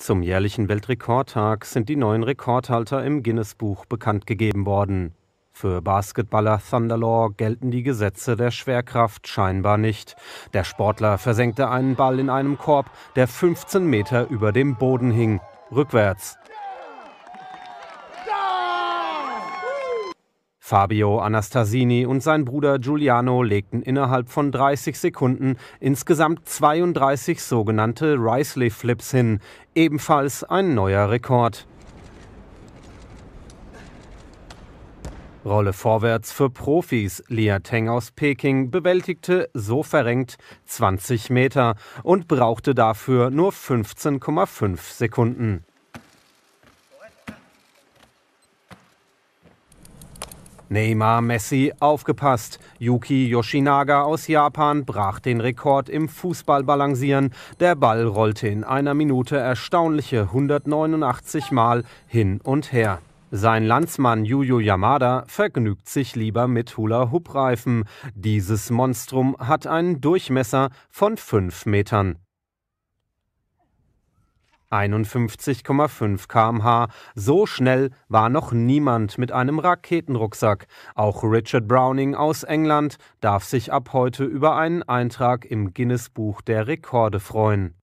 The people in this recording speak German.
Zum jährlichen Weltrekordtag sind die neuen Rekordhalter im Guinness-Buch bekannt gegeben worden. Für Basketballer Thunderlaw gelten die Gesetze der Schwerkraft scheinbar nicht. Der Sportler versenkte einen Ball in einem Korb, der 15 Meter über dem Boden hing, rückwärts. Fabio Anastasini und sein Bruder Giuliano legten innerhalb von 30 Sekunden insgesamt 32 sogenannte Risley Flips hin, ebenfalls ein neuer Rekord. Rolle vorwärts für Profis. Lia Teng aus Peking bewältigte so verrenkt 20 Meter und brauchte dafür nur 15,5 Sekunden. Neymar Messi aufgepasst. Yuki Yoshinaga aus Japan brach den Rekord im Fußballbalancieren. Der Ball rollte in einer Minute erstaunliche 189 Mal hin und her. Sein Landsmann Yuyo Yamada vergnügt sich lieber mit Hula-Hoop-Reifen. Dieses Monstrum hat einen Durchmesser von 5 Metern. 51,5 km/h. So schnell war noch niemand mit einem Raketenrucksack. Auch Richard Browning aus England darf sich ab heute über einen Eintrag im Guinness Buch der Rekorde freuen.